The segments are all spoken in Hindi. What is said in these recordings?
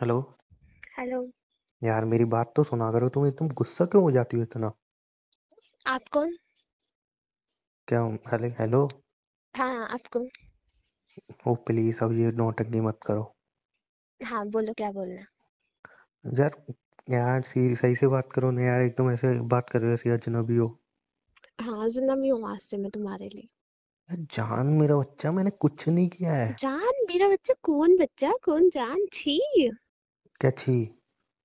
हेलो हेलो यार मेरी बात तो सुना करो तुम एकदम गुस्सा क्यों हो जाती हो इतना आप कौन क्या हेलो हेलो हाँ आप कौन ओ प्लीज अब ये नौटंकी मत करो हाँ बोलो क्या बोलना यार यार सही सही से बात करो ना यार एकदम ऐसे बात कर रहे हो ऐसे अजनबी हो हाँ जन्म हूँ वास्ते में तुम्हारे लिए जान मेरा बच्चा मैंने कुछ नहीं किया है जान मेरा बच्चा कौन बच्चा कौन जान छी क्या छी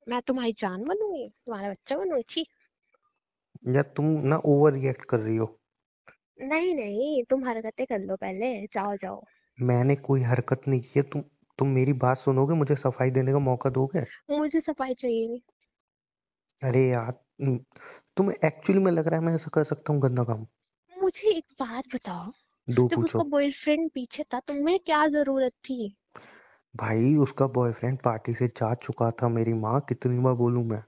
मैं तुम्हारी जान बनूंगी तुम्हारा बच्चा बनूंगी छी या तुम ना ओवर रिएक्ट कर रही हो नहीं नहीं तुम हरकतें कर लो पहले जाओ जाओ मैंने कोई हरकत नहीं की है तुम तुम मेरी बात सुनोगे मुझे सफाई देने का मौका दोगे मुझे सफाई चाहिए नहीं अरे यार हम्म, तुम्हें एक्चुअली में लग रहा है मैं ऐसा कर सकता हूँ गंदा काम मुझे एक बात बताओ दो जब उसका बॉयफ्रेंड पीछे था तो तुम्हें क्या जरूरत थी भाई उसका बॉयफ्रेंड पार्टी से जा चुका था मेरी माँ कितनी बार बोलू मैं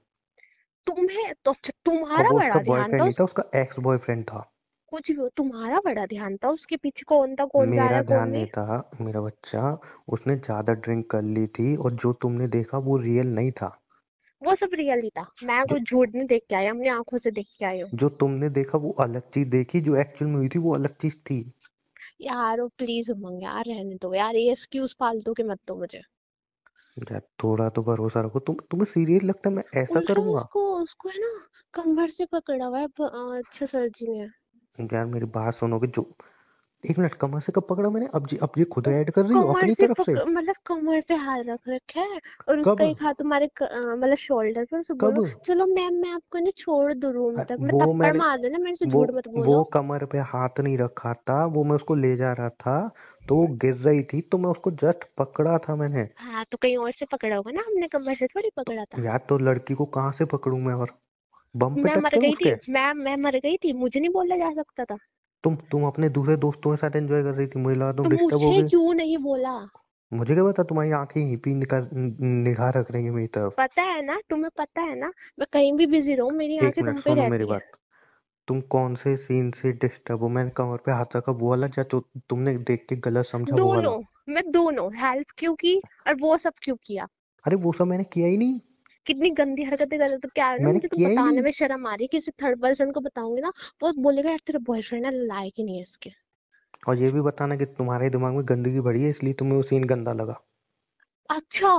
तुम्हें तो तुम्हारा वो उसका बड़ा ध्यान था था उसका एक्स बॉयफ्रेंड था कुछ भी हो, तुम्हारा बड़ा ध्यान था उसके पीछे कौन था कौन जा रहा मेरा ध्यान नहीं था मेरा बच्चा उसने ज्यादा ड्रिंक कर ली थी और जो तुमने देखा वो रियल नहीं था वो सब रियल ही था मैं जो- कुछ झूठ नहीं देख के आया हमने आंखों से देख के आई जो तुमने देखा वो अलग चीज देखी जो एक्चुअल में हुई थी वो अलग चीज थी यार ओ प्लीज उमंग यार रहने दो यार ये एक्सक्यूज फालतू के मत दो मुझे थोड़ा तो भरोसा रखो तुम तुम्हें सीरियस लगता है मैं ऐसा करूंगा उसको उसको है ना कमर से पकड़ा हुआ है अच्छा सर जी ने यार मेरी बात सुनोगे जो एक मिनट कमर से कब पकड़ा मैंने अब जी अब ये खुद ऐड कर रही हो अपनी तरफ से मतलब कमर पे हाथ रख रखा है और उसका एक हाथ तुम्हारे मतलब शोल्डर पर उसे बोलो चलो मैम मैं आपको ना छोड़ दूं रूम तक मैं थप्पड़ मार देना मेरे से झूठ मत बोलो वो कमर पे हाथ नहीं रखा था वो मैं उसको ले जा रहा था तो वो गिर रही थी तो मैं उसको जस्ट पकड़ा था मैंने हाँ तो कहीं और से पकड़ा होगा ना हमने कमर से थोड़ी पकड़ा था यार तो लड़की को कहाँ से पकड़ू मैं और बम पे मैं मर गई थी मैं मैं मर गई थी मुझे नहीं बोला जा सकता था तुम तुम अपने दूसरे दोस्तों के साथ एंजॉय कर रही थी मुझे लगा तुम डिस्टर्ब हो तो मुझे गई क्यों नहीं बोला मुझे क्या पता तुम्हारी आंखें ही पी निकाल निगाह रख रही है मेरी तरफ पता है ना तुम्हें पता है ना मैं कहीं भी बिजी रहूं मेरी आंखें तुम पे रहती मेरी बात तुम कौन से सीन से डिस्टर्ब हो मैंने कमर पे हाथ रखा वो वाला या तो तुमने देख के गलत समझा वो वाला दोनों मैं दोनों हेल्प क्यों की और वो सब क्यों किया अरे वो सब मैंने किया ही नहीं कितनी गंदी हरकतें कर रहे तो क्या मैंने ना मुझे तो बताने में शर्म आ रही है किसी थर्ड पर्सन को बताऊंगी ना वो बोलेगा यार तेरा बॉयफ्रेंड है लायक ही नहीं है इसके और ये भी बताना कि तुम्हारे दिमाग में गंदगी भरी है इसलिए तुम्हें वो सीन गंदा लगा अच्छा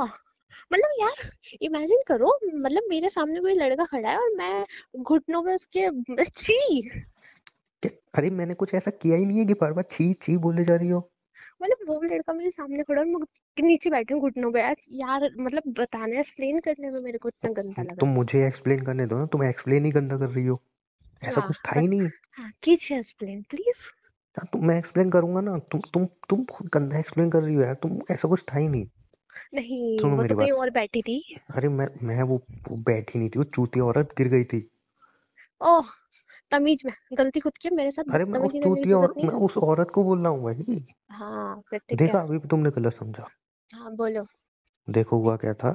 मतलब यार इमेजिन करो मतलब मेरे सामने कोई लड़का खड़ा है और मैं घुटनों पे उसके छी अरे मैंने कुछ ऐसा किया ही नहीं है कि बार बार छी छी बोले जा रही हो मतलब वो लड़का मेरे सामने खड़ा और मैं नीचे बैठे हूँ घुटनों पे यार मतलब बताना एक्सप्लेन करने में मेरे को इतना गंदा लगा तुम मुझे एक्सप्लेन करने दो ना तुम एक्सप्लेन ही गंदा कर रही हो ऐसा हाँ, कुछ था ही नहीं हाँ, कीजिए एक्सप्लेन प्लीज ना तुम मैं एक्सप्लेन करूंगा ना तुम तुम तुम बहुत गंदा एक्सप्लेन कर रही हो यार तुम ऐसा कुछ था ही नहीं नहीं सुनो मेरी तो बात और बैठी थी अरे मैं मैं वो, वो बैठी नहीं थी वो चूती औरत गिर गई थी ओह तमीज में गलती खुद की मेरे साथ अरे मैं उस चूती और मैं उस औरत को बोल रहा हूँ भाई हाँ देखा अभी तुमने गलत समझा हाँ बोलो देखो हुआ क्या था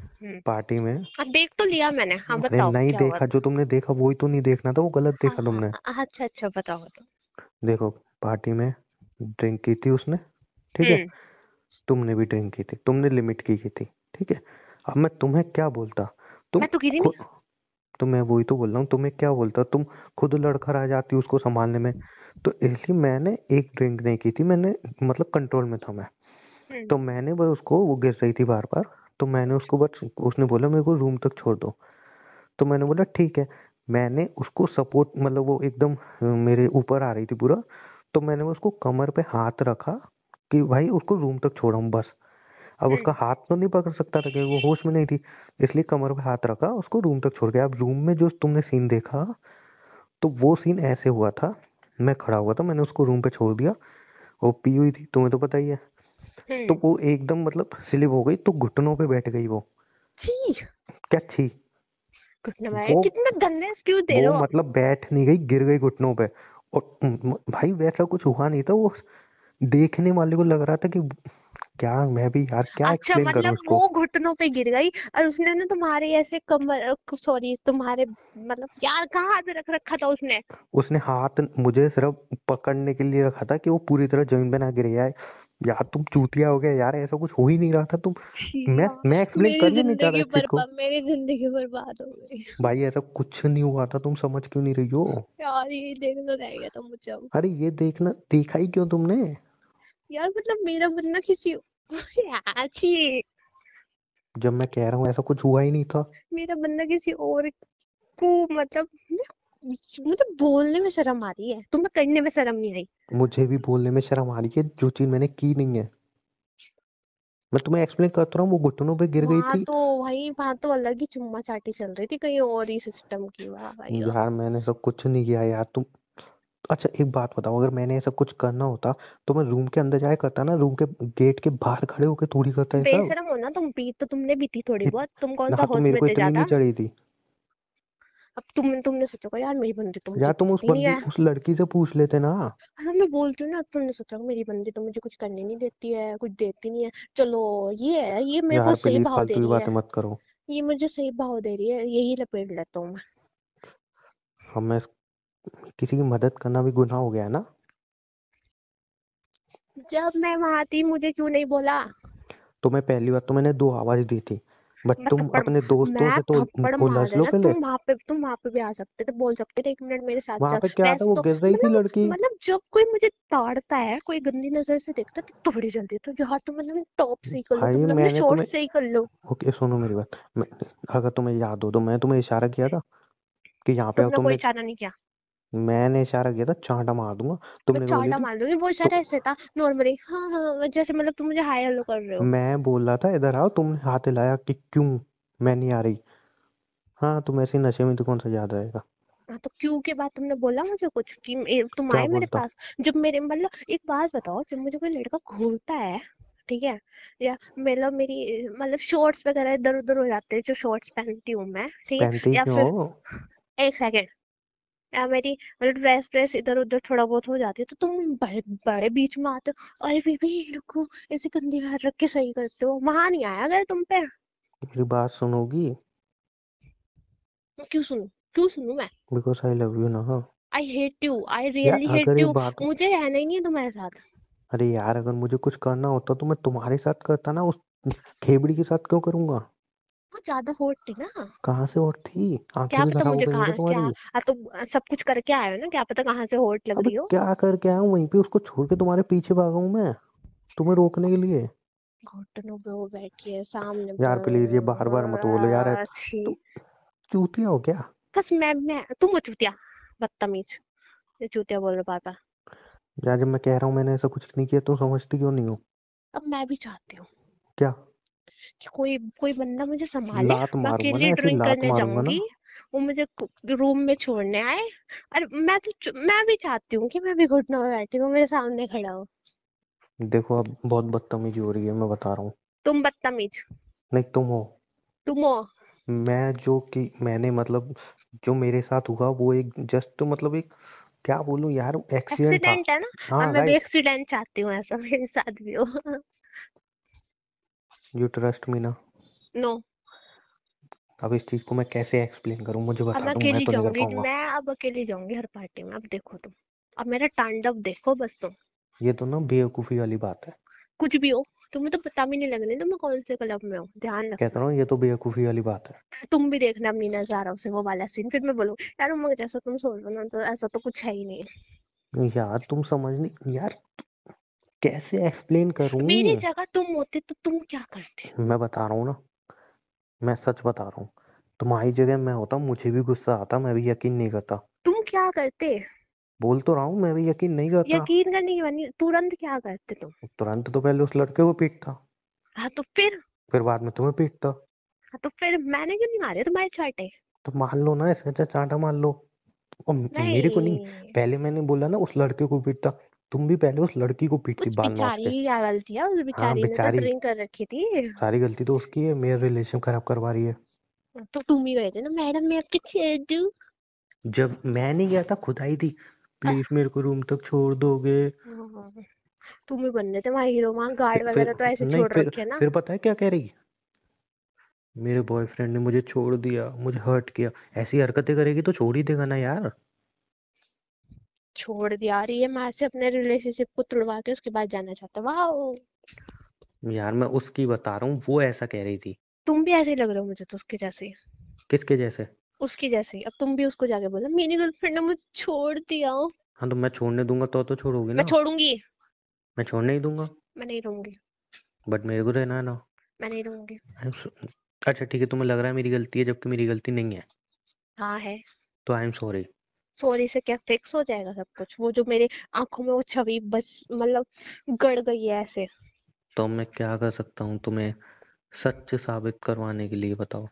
हम्म। पार्टी में आ, देख तो लिया मैंने हाँ अरे बताओ नहीं क्या हुआ देखा जो तुमने देखा वही तो नहीं देखना था वो गलत देखा हाँ तुमने हाँ, अच्छा अच्छा बताओ बताओ देखो पार्टी में ड्रिंक की थी उसने ठीक है हम्म। तुमने भी ड्रिंक की थी तुमने लिमिट की थी ठीक है अब मैं तुम्हें क्या बोलता तुम मैं तो गिरी नहीं तो मैं वही तो बोल रहा हूँ तुम्हें क्या बोलता तुम खुद लड़खड़ आ जाती उसको संभालने में तो इसलिए मैंने एक ड्रिंक नहीं की थी मैंने मतलब कंट्रोल में था मैं हम्म। तो मैंने बस उसको वो गिर रही थी बार बार तो मैंने उसको बस उसने बोला मेरे को रूम तक छोड़ दो तो मैंने बोला ठीक है मैंने उसको सपोर्ट मतलब वो एकदम मेरे ऊपर आ रही थी पूरा तो मैंने उसको कमर पे हाथ रखा कि भाई उसको रूम तक छोड़ा बस अब उसका हाथ तो नहीं पकड़ सकता था क्योंकि वो होश में नहीं थी इसलिए कमर पे हाथ रखा उसको रूम तक छोड़ गया अब रूम में जो तुमने सीन देखा तो वो सीन ऐसे हुआ था मैं खड़ा हुआ था मैंने उसको रूम पे छोड़ दिया वो पी हुई थी तुम्हें तो पता ही है तो हम्म। वो एकदम मतलब स्लिप हो गई तो घुटनों पे बैठ गई वो क्या छी वो, कितने गंदे क्यों दे रहे हो मतलब बैठ नहीं गई गिर गई घुटनों पे और भाई वैसा कुछ हुआ नहीं था वो देखने वाले को लग रहा था कि क्या मैं भी यार क्या अच्छा एक्सप्लेन करूं मतलब उसको वो घुटनों पे गिर गई और उसने ना तुम्हारे ऐसे कमर सॉरी तुम्हारे मतलब यार कहाँ हाथ रख रखा था उसने उसने हाथ मुझे सिर्फ पकड़ने के लिए रखा था कि वो पूरी तरह जमीन पे ना गिर जाए यार तुम चूतिया हो गया यार ऐसा कुछ हो ही नहीं रहा था तुम मैं मैं एक्सप्लेन कर ही नहीं चाह रहा चीज को मेरी जिंदगी बर्बाद हो गई भाई ऐसा कुछ नहीं हुआ था तुम समझ क्यों नहीं रही हो यार ये देखना रह गया था मुझे अरे ये देखना देखा ही क्यों तुमने यार मतलब मेरा ना किसी याची जब मैं कह रहा हूँ ऐसा कुछ हुआ ही नहीं था मेरा बंदा किसी और को मतलब मतलब बोलने में शर्म आ रही है तुम्हें तो करने में शर्म नहीं आई मुझे भी बोलने में शर्म आ रही है जो चीज मैंने की नहीं है मैं तुम्हें एक्सप्लेन करता रहा हूँ वो घुटनों पे गिर गई थी तो भाई वहाँ तो अलग ही चुम्मा चाटी चल रही थी कहीं और ही सिस्टम की वाह भाई यार मैंने सब कुछ नहीं किया यार तुम अच्छा एक बात बताओ अगर मैंने ऐसा कुछ करना होता तो मैं रूम के अंदर जाया करता ना रूम के गेट के बाहर खड़े होके थोड़ी करता ये सब बेशरम हो ना तुम भी तो तुमने भी थी थोड़ी बहुत तुम कौन सा हाँ तो होश मेरे को थे इतनी नहीं ज्यादा चढ़ी थी अब तुम तुमने सोचा होगा, यार मेरी बंदी तो मुझे यार तुम उस करती नहीं बंदी है उस लड़की से पूछ लेते ना अरे हाँ, मैं बोलती हूँ ना तुमने सोचा होगा, मेरी बंदी तो मुझे कुछ करने नहीं देती है कुछ देती नहीं है चलो ये है ये मेरे को यार सही प्लीज भाव दे फालतू की रही है बातें मत करो ये मुझे सही भाव दे रही है यही लपेट लेता हूँ मैं अब हाँ, मैं किसी की मदद करना भी गुनाह हो गया ना जब मैं वहां थी मुझे क्यों नहीं बोला तो मैं पहली बार तो मैंने दो आवाज दी थी बट तुम अपने दोस्तों से तो उलझ लो पहले तुम वहां पे तुम वहां पे भी आ सकते थे बोल सकते थे एक मिनट मेरे साथ वहां पे क्या था वो तो गिर रही थी मतलब लड़की मतलब जब कोई मुझे ताड़ता है कोई गंदी नजर से देखता है तो बड़ी जल्दी तो यार तुम मतलब टॉप से ही कर लो तुम मतलब शॉर्ट से ही कर लो ओके सुनो मेरी बात अगर तुम्हें याद हो तो मैं तुम्हें इशारा किया था कि यहाँ पे तुमने कोई इशारा नहीं किया मैंने इशारा किया था चांटा मार दूंगा तुमने मतलब क्या बोली चांटा थी मार दूंगी वो इशारा ऐसे था नॉर्मली हाँ हाँ, हाँ जैसे मतलब तुम मुझे हाई हेलो कर रहे हो मैं बोल रहा था इधर आओ तुमने हाथ हिलाया कि क्यों मैं नहीं आ रही हाँ तुम ऐसे नशे में तो कौन सा याद रहेगा हाँ तो क्यों के बाद तुमने बोला मुझे कुछ कि तुम क्या आए मेरे बोलता पास जब मेरे मतलब एक बात बताओ जब मुझे कोई लड़का घूरता है ठीक है या मतलब मेरी मतलब शॉर्ट्स वगैरह इधर उधर हो जाते हैं जो शॉर्ट्स पहनती हूँ मैं ठीक है पहनती या क्यों फिर हो एक सेकेंड या मेरी मतलब ड्रेस ड्रेस इधर उधर थोड़ा बहुत हो जाती है तो तुम बड़े बड़े बीच में आते हो अरे बेबी रुको ऐसे गंदी बात रख के सही करते हो वहां नहीं आया गया तुम पे मेरी बात सुनोगी क्यों सुनू क्यों सुनू मैं बिकॉज आई लव यू ना I hate you I really hate you मुझे रहना ही नहीं है तुम्हारे साथ अरे यार अगर मुझे कुछ करना होता तो मैं तुम्हारे साथ करता ना उस खेबड़ी के साथ क्यों करूंगा बहुत ज्यादा हॉट थी ना कहाँ से हॉट थी आंखें क्या भी पता खराब मुझे गई तो होंगी कहाँ क्या तुम्हारी हाँ, तुम सब कुछ करके आए हो ना क्या पता कहाँ से हॉट लग अबे रही हो क्या करके आया हूँ वहीं पे उसको छोड़ के तुम्हारे पीछे भागा हूँ मैं तुम्हें रोकने के लिए घुटनों पे वो बैठी है सामने यार प्लीज ये बार बार मत बोलो यार हाँ, ऐ- चूतिया हो क्या बस मैं मैं तुम हो चूतिया बदतमीज ये चूतिया बोल रहे बार यार जब मैं कह रहा हूँ मैंने ऐसा कुछ नहीं किया तुम समझती क्यों नहीं हो अब मैं भी चाहती हूँ क्या कि कोई कोई बंदा मुझे संभाले लात मैं मारूंगा ना अकेले ऐसे ड्रिंक लात करने मारूंगा ना जाऊंगी वो मुझे रूम में छोड़ने आए और मैं तो मैं भी चाहती हूँ कि मैं भी घुटनों में बैठी हूँ मेरे सामने खड़ा हो देखो अब बहुत बदतमीजी हो रही है मैं बता रहा हूँ तुम बदतमीज नहीं तुम हो तुम हो मैं जो कि मैंने मतलब जो मेरे साथ हुआ वो एक जस्ट तो मतलब एक क्या बोलूं यार एक्सीडेंट था एक्सीडेंट है ना हाँ, मैं भी राइट एक्सीडेंट चाहती हूँ ऐसा मेरे साथ भी हो यू ट्रस्ट मी ना नो अब इस चीज को मैं कैसे एक्सप्लेन करूं मुझे बता दो मैं तो नहीं कर पाऊंगा मैं अब अकेली जाऊंगी हर पार्टी में अब देखो तुम अब मेरा तांडव देखो बस तुम ये तो ना बेवकूफी वाली बात है कुछ भी हो तुम्हें तो पता भी नहीं लगने तो मैं कौन से क्लब में हूँ ध्यान रखना कहता हूँ ये तो बेवकूफी वाली बात है तुम भी देखना अपनी नजारों उसे वो वाला सीन फिर मैं बोलूँ यार उमंग जैसा तुम सोच रहे हो ना तो ऐसा तो कुछ है ही नहीं यार तुम समझ नहीं यार तु... कैसे एक्सप्लेन करूं मेरी जगह तुम होते तो तुम क्या करते मैं बता रहा हूँ ना मैं सच बता रहा हूँ तुम्हारी जगह मैं होता मुझे भी गुस्सा आता मैं भी यकीन नहीं करता तुम क्या करते बोल तो रहा हूँ मैं भी यकीन नहीं करता यकीन करने की बनी तुरंत क्या करते तुम तुरंत तो पहले उस लड़के को पीटता हाँ तो फिर फिर बाद में तुम्हें पीटता हाँ तो फिर मैंने क्यों नहीं मारे तुम्हारे चाटे तो मान लो ना ऐसे चाटा मान लो और मेरे को नहीं पहले मैंने बोला ना उस लड़के को पीटता तुम भी पहले उस लड़की को पीटती उस बाल मार बेचारी के क्या गलती है उस हाँ बेचारी ने तो बेचारी ड्रिंक कर रखी थी सारी गलती तो उसकी है मेरा रिलेशन खराब करवा रही है तो तुम ही गए थे ना मैडम मैं आपके छेड़ दू जब मैं नहीं गया था खुद आई थी प्लीज मेरे को रूम तक छोड़ दोगे हाँ, तुम ही बन रहे थे वहां हीरो वहां गार्ड फिर वगैरह तो ऐसे नहीं छोड़ फिर रखे ना फिर पता है क्या कह रही मेरे बॉयफ्रेंड ने मुझे छोड़ दिया मुझे हर्ट किया ऐसी हरकतें करेगी तो छोड़ ही देगा ना यार छोड़ दिया और ये मैं ऐसे अपने रिलेशनशिप को तुड़वा के उसके बाद जाना चाहता वाह यार मैं उसकी बता रहा हूँ वो ऐसा कह रही थी तुम भी ऐसे लग रहे हो मुझे तो उसके जैसे किसके जैसे उसकी जैसे अब तुम भी उसको जाके बोलो मेरी गर्लफ्रेंड ने मुझे छोड़ दिया हाँ तो मैं छोड़ने दूंगा तो तो छोड़ोगी ना मैं छोड़ूंगी मैं छोड़ने ही दूंगा मैं नहीं रहूंगी बट मेरे को रहना है ना मैं नहीं रहूंगी अच्छा ठीक है तुम्हें लग रहा है मेरी गलती है जबकि मेरी गलती नहीं है हाँ है तो आई एम सॉरी सॉरी से क्या फिक्स हो जाएगा सब कुछ वो जो मेरे आंखों में वो छवि बस मतलब गड़ गई है ऐसे तो मैं क्या कर सकता हूँ तुम्हें सच साबित करवाने के लिए बताओ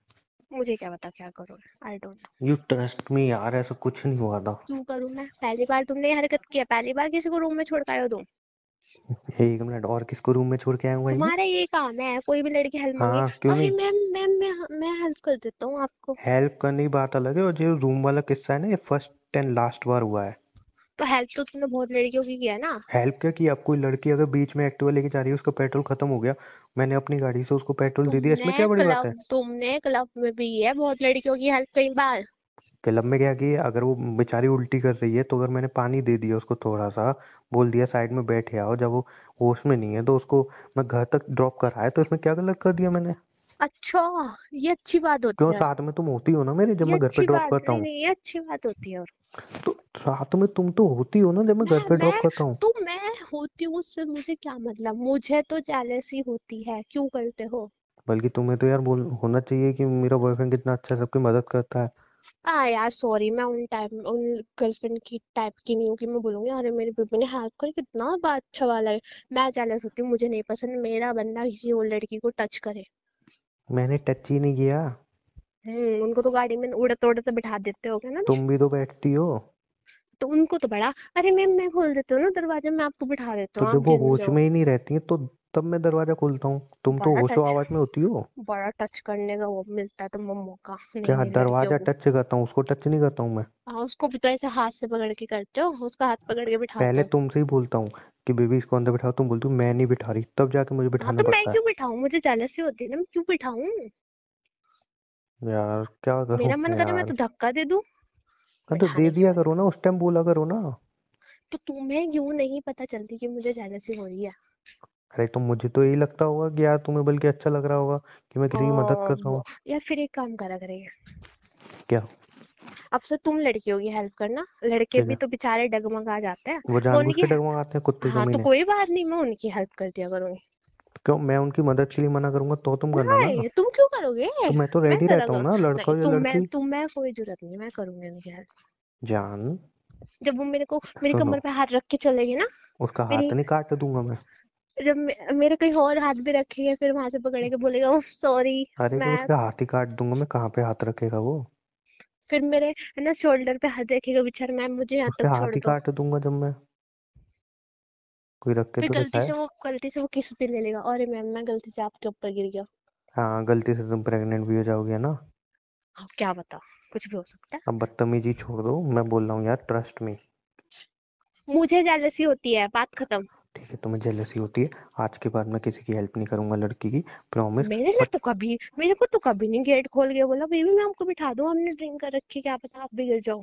मुझे क्या बता क्या करो I don't you trust me यार ऐसा कुछ नहीं हुआ था क्यों करू मैं पहली बार तुमने ये हरकत किया पहली बार किसी को रूम में छोड़ के आए तुम एक मिनट और किसको रूम में छोड़ के आया हूँ तुम्हारा ये काम है कोई भी लड़की हेल्प हाँ, क्यों नहीं मैम मैम मैं मैं हेल्प कर देता हूँ आपको हेल्प करने की बात अलग है और जो रूम वाला किस्सा है ना ये फर्स्ट टेन लास्ट बार हुआ है तो हेल्प तो तुमने बहुत लड़कियों की किया ना हेल्प क्या की अब कोई लड़की अगर बीच में एक्टिवा लेके जा रही है उसका पेट्रोल खत्म हो गया मैंने अपनी गाड़ी से उसको पेट्रोल दे दिया इसमें क्या बड़ी बात है तुमने क्लब में भी है बहुत लड़कियों की हेल्प कई बार क्लब में क्या किया अगर वो बेचारी उल्टी कर रही है तो अगर मैंने पानी दे दिया उसको थोड़ा सा बोल दिया साइड में बैठे आओ जब वो होश में नहीं है तो उसको मैं घर तक ड्रॉप कराया तो इसमें क्या गलत कर दिया मैंने अच्छा ये अच्छी बात होती है क्यों साथ में तुम होती हो ना मेरे जब मैं घर पे ड्रॉप करता हूँ ये अच्छी बात होती है और तो रात में तुम तो होती हो ना जब मैं घर पे ड्रॉप करता हूँ तो मैं होती हूँ उससे मुझे क्या मतलब मुझे तो जेलसी होती है क्यों करते हो बल्कि तुम्हें तो यार बोल होना चाहिए कि मेरा बॉयफ्रेंड कितना अच्छा सबकी मदद करता है आ हाँ यार सॉरी मैं उन टाइम उन गर्लफ्रेंड की टाइप की नहीं हूँ कि मैं बोलूंगी अरे मेरे बेबी ने हेल्प कर कितना बात अच्छा वाला है मैं जेलस होती हूँ मुझे नहीं पसंद मेरा बंदा किसी और लड़की को टच करे मैंने टच ही नहीं किया हम्म उनको तो गाड़ी में उड़ते उड़ते बिठा देते हो ना तुम भी तो बैठती हो तो उनको तो बड़ा अरे मैम मैं खोल देती हूँ ना दरवाजा मैं आपको बिठा देता तो हूँ आप जब वो गिर होश जाओ में ही नहीं रहती है तो तब मैं दरवाजा खोलता हूँ तुम तो बड़ा होशो टच आवाज में होती हो बड़ा टच करने का वो मिलता है तो मम्मो का नहीं क्या नहीं लड़कियों दरवाजा को टच करता हूँ उसको टच नहीं करता हूँ मैं हाँ उसको भी तो ऐसे हाथ से पकड़ के करते हो उसका हाथ पकड़ के बिठाते पहले हो तुमसे ही बोलता हूँ कि बेबी इसको अंदर बिठाओ तुम बोलती हो मैं नहीं बिठा रही तब जाके मुझे हाँ बिठाना तो मैं पड़ता है क्यों बिठाऊं मुझे जेलसी होती है ना मैं क्यों बिठाऊं यार क्या मेरा मन करोगे करे मैं यार तो धक्का दे दूं हाँ तो दे बैठाने दिया करो ना उस टाइम बोला करो ना तो तुम्हें क्यों नहीं पता चलती कि मुझे जेलसी हो रही है अरे तो मुझे तो यही लगता होगा कि यार तुम्हें बल्कि अच्छा लग रहा होगा कि मैं किसी की मदद कर रहा हूँ हाँ या फिर एक काम करा करेंगे क्या अब से तुम लड़कियों की हेल्प करना लड़के भी तो बेचारे डगमगा जाते हैं वो तो जानबूझ उनकी के डगमगाते हैं कुत्ते हाँ तो जमीने कोई बात नहीं मैं उनकी हेल्प कर दिया करूंगी क्यों मैं उनकी मदद के लिए मना करूंगा तो तुम करना ना तुम क्यों करोगे तो मैं तो रेडी रहता हूँ ना लड़का या लड़की तुम मैं कोई जरूरत नहीं मैं करूंगी उनके साथ जान जब वो मेरे को मेरी कमर पे हाथ रख के चलेगी ना उसका हाथ तो नहीं काट दूंगा मैं जब मेरे कहीं और हाथ भी रखेगा फिर वहां से पकड़ेगा बोलेगा सॉरी अरे तो मैं... उसके हाथ ही काट दूंगा मैं कहाँ पे हाथ रखेगा वो फिर मेरे है ना शोल्डर पे हाथ रखेगा बेचारा मैं मुझे यहाँ तक हाथ ही काट दूंगा जब मैं कोई रख के तो गलती से वो गलती से वो किस पे ले लेगा अरे मैम मैं गलती से आपके ऊपर गिर गया हाँ गलती से तुम प्रेग्नेंट भी हो जाओगे ना अब क्या बता कुछ भी हो सकता है अब बदतमीजी छोड़ दो मैं बोल रहा हूँ यार ट्रस्ट में मुझे जेलसी होती है बात खत्म ठीक है तो मैं जेलसी होती है आज के बाद मैं किसी की हेल्प नहीं करूंगा लड़की की प्रॉमिस मेरे लिए तो कभी मेरे को तो कभी नहीं गेट खोल के बोला बेबी मैं आपको बिठा दूं हमने ड्रिंक कर रखी क्या पता आप भी गिर जाओ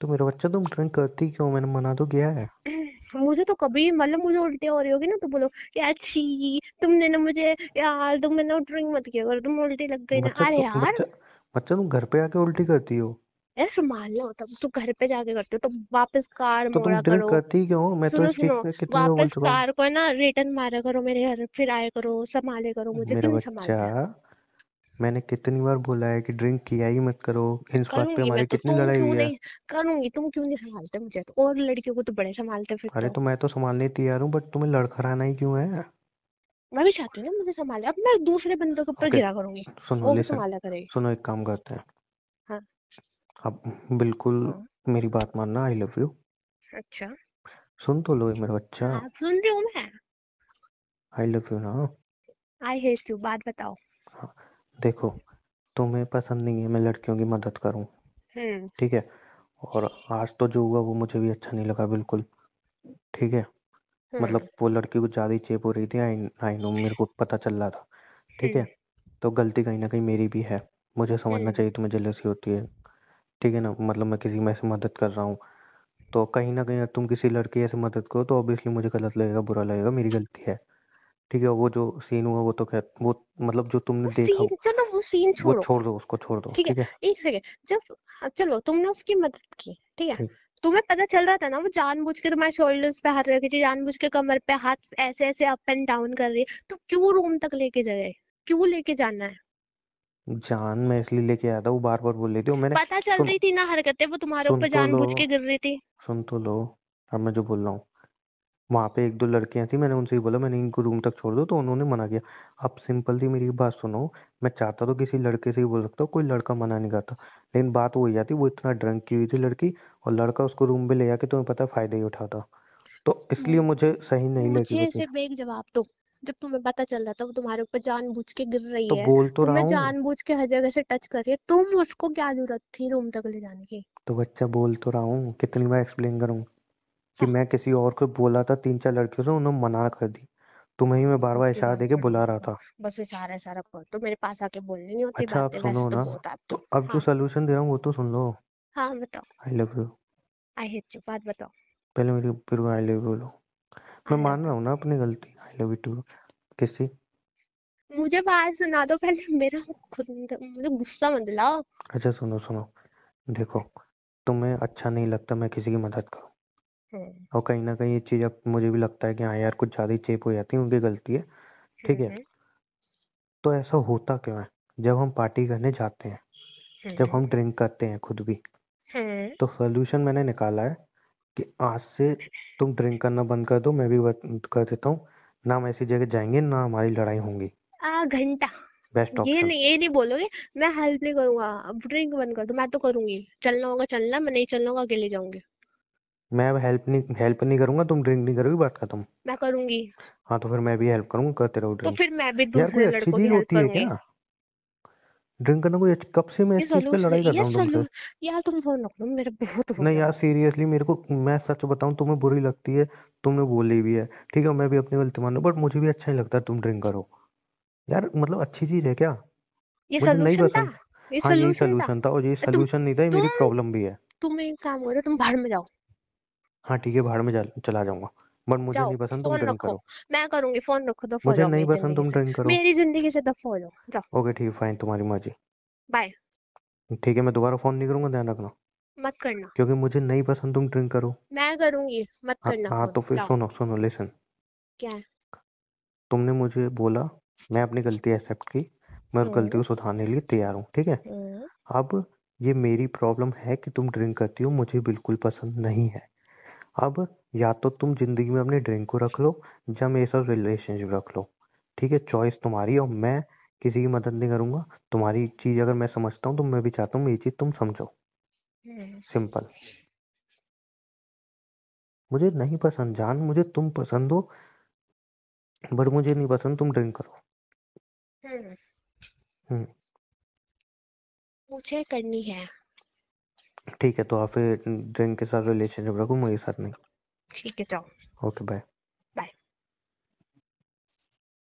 तो मेरे बच्चा तुम ड्रिंक करती क्यों मैंने मना तो किया है मुझे तो कभी मतलब मुझे उल्टी हो रही होगी ना तो बोलो यार छी तुमने ना मुझे यार तुमने ना ड्रिंक मत किया करो तुम उल्टी लग गई ना अरे यार बच्चा तुम घर पे आके उल्टी करती हो यार संभाल लो तब तू घर पे जाके करते हो तो वापस कार तो तुम मोड़ा ड्रिंक करो करती क्यों मैं तो सुनो इस सुनो में कितनी बार बोल वापस चुका हूँ कार को है ना रिटर्न मारा करो मेरे घर फिर आया करो संभाले करो मुझे मेरा क्यों नहीं बच्चा मैंने कितनी बार बोला है कि ड्रिंक किया ही मत करो इस बात पे करूंगी मैं हमारी तो कितनी तुम लड़ाई क्यों हुई है नहीं करूंगी तुम क्यों नहीं संभालते मुझे तो और लड़कियों को तो बड़े संभालते फिर अरे तो तो मैं तो संभालने तैयार हूँ बट तुम्हें लड़खड़ाना ही क्यों है मैं भी चाहती हूँ ना मुझे संभाले अब मैं दूसरे बंदों के ऊपर ओके गिरा करूंगी सुनो वो भी लिसन संभाला करेगी सुनो एक काम करते हैं अब बिल्कुल हाँ। मेरी बात मानना आई लव यू अच्छा सुन तो लो ये मेरा बच्चा आप हाँ, सुन रही हूँ मैं आई लव यू ना आई हेट यू बात बताओ हाँ, देखो तुम्हें पसंद नहीं है मैं लड़कियों की मदद करूं हम्म ठीक है और आज तो जो हुआ वो मुझे भी अच्छा नहीं लगा बिल्कुल ठीक है हम्म। मतलब वो लड़की को ज्यादा ही चेप हो रही थी आई आई नो मेरे को पता चल रहा था ठीक हम्म। है तो गलती कहीं ना कहीं मेरी भी है मुझे समझना हम्म। चाहिए तुम्हें जेलसी होती है ठीक है ना मतलब मैं किसी में ऐसे मदद कर रहा हूँ तो कहीं ना कहीं तुम किसी लड़की ऐसे मदद करो तो ऑब्वियसली मुझे गलत लगेगा बुरा लगेगा मेरी गलती है ठीक है वो जो सीन हुआ वो तो खैर वो मतलब जो तुमने देखा चलो वो सीन छोड़ो वो छोड़ दो उसको छोड़ दो ठीक है एक सेकंड जब चलो तुमने उसकी मदद की ठीक है तुम्हें पता चल रहा था ना वो जानबूझ के तुम्हारे शोल्डर्स पे हाथ रखी थी जानबूझ के कमर पे हाथ ऐसे ऐसे अप एंड डाउन कर रही है तो क्यों रूम तक लेके जाए क्यों लेके जाना है जान मैं इसलिए लेके आया था वो बार बार बोल रही थी मैंने पता चल रही थी ना हरकतें वो तुम्हारे ऊपर तो जानबूझ के गिर रही थी सुन तो लो अब मैं जो बोल रहा हूँ वहां पे एक दो लड़कियां थी मैंने उनसे ही बोला मैंने इनको रूम तक छोड़ दो तो उन्होंने मना किया अब सिंपल थी मेरी बात सुनो मैं चाहता तो किसी लड़के से ही बोल सकता हूँ कोई लड़का मना नहीं करता लेकिन बात वही जाती वो इतना ड्रंक की हुई थी लड़की और लड़का उसको रूम में ले जाके तुम्हें पता है फायदा ही उठाता तो इसलिए हम्म। मुझे सही नहीं लगी मुझे इसे बेग जवाब दो जब तुम्हें पता चल रहा था वो तुम्हारे ऊपर जानबूझ के गिर रही तो है बोल तो, तो रहा तुम्हें हूँ जानबूझ के हर जगह से टच कर रही है तुम उसको क्या जरूरत थी रूम तक ले जाने की तो बच्चा बोल तो रहा हूँ कितनी बार एक्सप्लेन करूँ कि हाँ। मैं किसी और को बोला था तीन चार लड़कियों से उन्होंने मना कर दी तुम्हें ही मैं बार बार इशारा देके बुला रहा था बस इशारा इशारा कर तो मेरे पास आके बोलने नहीं होती अच्छा आप बातें, सुनो वैसे तो ना तो बहुत आपकी तो अब जो हाँ सोल्यूशन दे रहा हूँ वो तो सुन लो हाँ बताओ I love you I hate you बात बताओ पहले मेरी फिर आई लव यू बोलो मैं मान रहा हूँ ना अपनी गलती आई लव यू टू किसी मुझे बात सुना दो पहले मेरा खुद मुझे गुस्सा मत दिलाओ अच्छा सुनो सुनो देखो तुम्हें अच्छा नहीं लगता मैं किसी की मदद करूँ हम्म। और कहीं ना कहीं ये चीज अब मुझे भी लगता है कि हाँ यार कुछ ज्यादा ही चेप हो जाती है उनकी गलती है ठीक है हम्म, हम्म। तो ऐसा होता क्यों है जब हम पार्टी करने जाते हैं जब हम ड्रिंक करते हैं खुद भी तो सोल्यूशन मैंने निकाला है कि आज से तुम ड्रिंक करना बंद कर दो मैं भी बंद कर देता हूँ ना हम ऐसी जगह जाएंगे ना हमारी लड़ाई होंगी आ घंटा बेस्ट ये नहीं ये नहीं बोलोगे मैं हेल्प नहीं करूंगा अब ड्रिंक बंद कर दो मैं तो करूंगी चलना होगा चलना मैं नहीं चलना होगा अकेले जाऊंगी मैं हेल्प नहीं हेल्प नहीं करूंगा तुम ड्रिंक नहीं करोगी बात खत्म मैं करूंगी हाँ तो फिर मैं भी हेल्प करूंगा करते रहो तो ड्रिंक फिर मैं भी यार दूसरे कोई अच्छी लड़कों की चीज हेल्प होती है करूंगी क्या ड्रिंक करने को ये कब से मैं इस चीज पे लड़ाई कर रहा हूं तुमसे यार तुम फोन रख लो मेरा बहुत नहीं यार सीरियसली मेरे को मैं सच बताऊं तुम्हें बुरी लगती है तुमने बोली भी है ठीक है मैं भी अपनी गलती मान रहा हूं बट मुझे भी अच्छा ही लगता है तुम ड्रिंक करो यार मतलब अच्छी चीज है क्या ये सलूशन नहीं था ये हाँ यही सलूशन था था और ये तो तुम सॉल्यूशन नहीं था ये मेरी प्रॉब्लम भी है तुम एक काम करो तुम बाहर में जाओ हाँ ठीक है बाहर में चला जाऊंगा बट मुझे नहीं पसंद तुम ड्रिंक करो मैं करूंगी फोन रखो दफा तो मुझे नहीं पसंद तुम ड्रिंक करो मेरी जिंदगी से दफा तो हो जाओ जाओ ओके ठीक फाइन तुम्हारी मर्जी बाय ठीक है मैं दोबारा फोन नहीं करूंगा ध्यान रखना मत करना क्योंकि मुझे नहीं पसंद तुम ड्रिंक करो मैं करूंगी मत हाँ, करना हाँ तो फिर सुनो सुनो लिसन क्या तुमने मुझे बोला मैं अपनी गलती एक्सेप्ट की मैं उस गलती को हम्म। सुधारने के लिए तैयार हूँ ठीक है हम्म। अब ये मेरी प्रॉब्लम है कि तुम ड्रिंक करती हो मुझे बिल्कुल पसंद नहीं है अब या तो तुम ज़िंदगी में अपनी ड्रिंक को रख लो या मेरे साथ रिलेशनशिप रख लो। ठीक है चॉइस तुम्हारी और मैं किसी की मदद नहीं करूंगा तुम्हारी चीज़ अगर मैं समझता हूँ तो मैं भी चाहता हूँ ये चीज़ तुम समझो। सिंपल। हम्म। मुझे नहीं पसंद जान मुझे तुम पसंद हो बट मुझे नहीं पसंद तुम ड्रिंक करो। हुँ। हम्म। हम्म। मुझे करनी है। ठीक है तो आप फिर ड्रिंक के साथ रिलेशनशिप रखो मेरे साथ नहीं ठीक है चलो ओके बाय